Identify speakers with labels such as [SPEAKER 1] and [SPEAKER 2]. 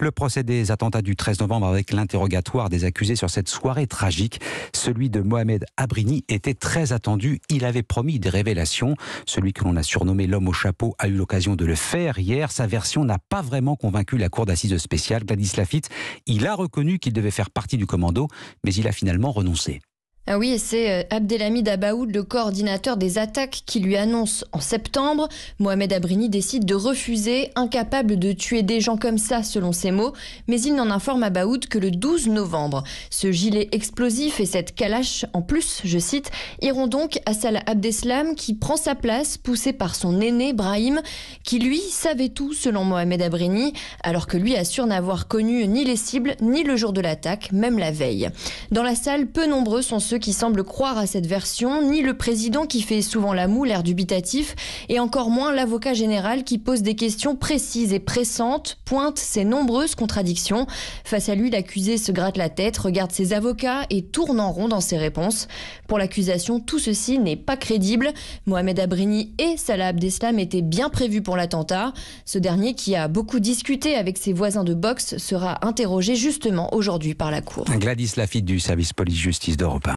[SPEAKER 1] Le procès des attentats du 13 novembre avec l'interrogatoire des accusés sur cette soirée tragique, celui de Mohamed Abrini était très attendu. Il avait promis des révélations. Celui que l'on a surnommé l'homme au chapeau a eu l'occasion de le faire hier. Sa version n'a pas vraiment convaincu la cour d'assises spéciale. Gladys Lafitte, il a reconnu qu'il devait faire partie du commando, mais il a finalement renoncé.
[SPEAKER 2] Ah oui, c'est euh, Abdelhamid Abaoud, le coordinateur des attaques, qui lui annonce en septembre. Mohamed Abrini décide de refuser, incapable de tuer des gens comme ça, selon ses mots, mais il n'en informe Abaoud que le 12 novembre. Ce gilet explosif et cette calache, en plus, je cite, iront donc à Salah Abdeslam, qui prend sa place, poussé par son aîné Brahim, qui lui savait tout, selon Mohamed Abrini, alors que lui assure n'avoir connu ni les cibles, ni le jour de l'attaque, même la veille. Dans la salle, peu nombreux sont ceux qui semblent croire à cette version, ni le président qui fait souvent la moule, l'air dubitatif, et encore moins l'avocat général qui pose des questions précises et pressantes, pointe ses nombreuses contradictions. Face à lui, l'accusé se gratte la tête, regarde ses avocats et tourne en rond dans ses réponses. Pour l'accusation, tout ceci n'est pas crédible. Mohamed Abrini et Salah Abdeslam étaient bien prévus pour l'attentat. Ce dernier, qui a beaucoup discuté avec ses voisins de boxe, sera interrogé justement aujourd'hui par la Cour.
[SPEAKER 1] Gladys Lafitte du service police-justice d'Europe